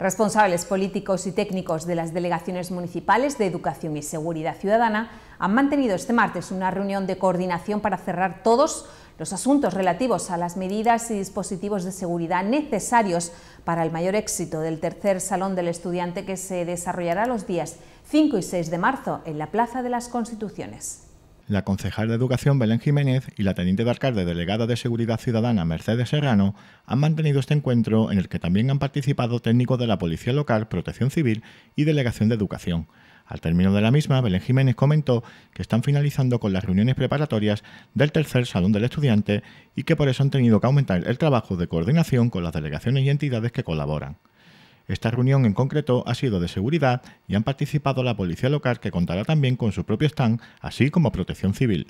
Responsables políticos y técnicos de las delegaciones municipales de Educación y Seguridad Ciudadana han mantenido este martes una reunión de coordinación para cerrar todos los asuntos relativos a las medidas y dispositivos de seguridad necesarios para el mayor éxito del tercer Salón del Estudiante que se desarrollará los días 5 y 6 de marzo en la Plaza de las Constituciones la concejal de Educación Belén Jiménez y la teniente de alcalde delegada de Seguridad Ciudadana Mercedes Serrano han mantenido este encuentro en el que también han participado técnicos de la Policía Local, Protección Civil y Delegación de Educación. Al término de la misma, Belén Jiménez comentó que están finalizando con las reuniones preparatorias del tercer Salón del Estudiante y que por eso han tenido que aumentar el trabajo de coordinación con las delegaciones y entidades que colaboran. Esta reunión en concreto ha sido de seguridad y han participado la policía local que contará también con su propio stand, así como protección civil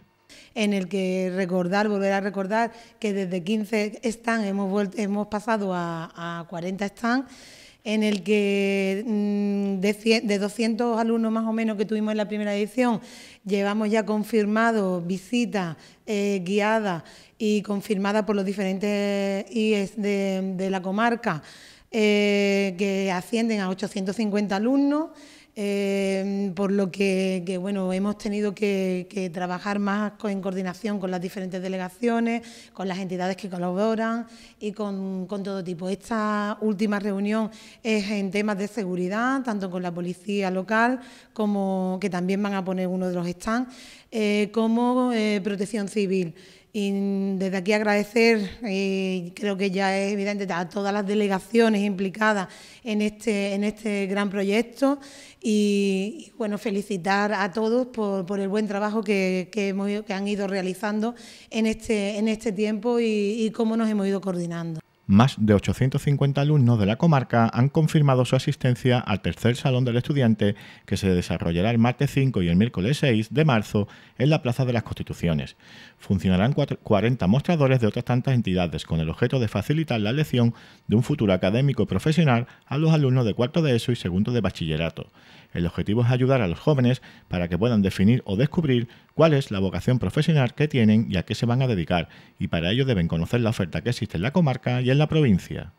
en el que recordar, volver a recordar que desde 15 stands hemos, hemos pasado a, 40 stands, en el que mm, de, 200 alumnos más o menos que tuvimos en la primera edición, llevamos ya confirmado visitas eh, guiadas y confirmadas por los diferentes IES de la comarca. Eh, que ascienden a 850 alumnos, eh, por lo que, bueno, hemos tenido que, trabajar más en coordinación con las diferentes delegaciones, con las entidades que colaboran y con, todo tipo. Esta última reunión es en temas de seguridad, tanto con la policía local, como que también van a poner uno de los stands, eh, como protección civil desde aquí agradecer, eh, creo que ya es evidente, a todas las delegaciones implicadas en este, en este gran proyecto y, bueno, felicitar a todos por, el buen trabajo que, que, han ido realizando en este, en este tiempo y cómo nos hemos ido coordinando. Más de 850 alumnos de la comarca han confirmado su asistencia al tercer Salón del Estudiante que se desarrollará el martes 5 y el miércoles 6 de marzo en la Plaza de las Constituciones. Funcionarán 40 mostradores de otras tantas entidades con el objeto de facilitar la elección de un futuro académico profesional a los alumnos de cuarto de ESO y segundo de bachillerato. El objetivo es ayudar a los jóvenes para que puedan definir o descubrir cuál es la vocación profesional que tienen y a qué se van a dedicar, y para ello deben conocer la oferta que existe en la comarca y el la provincia.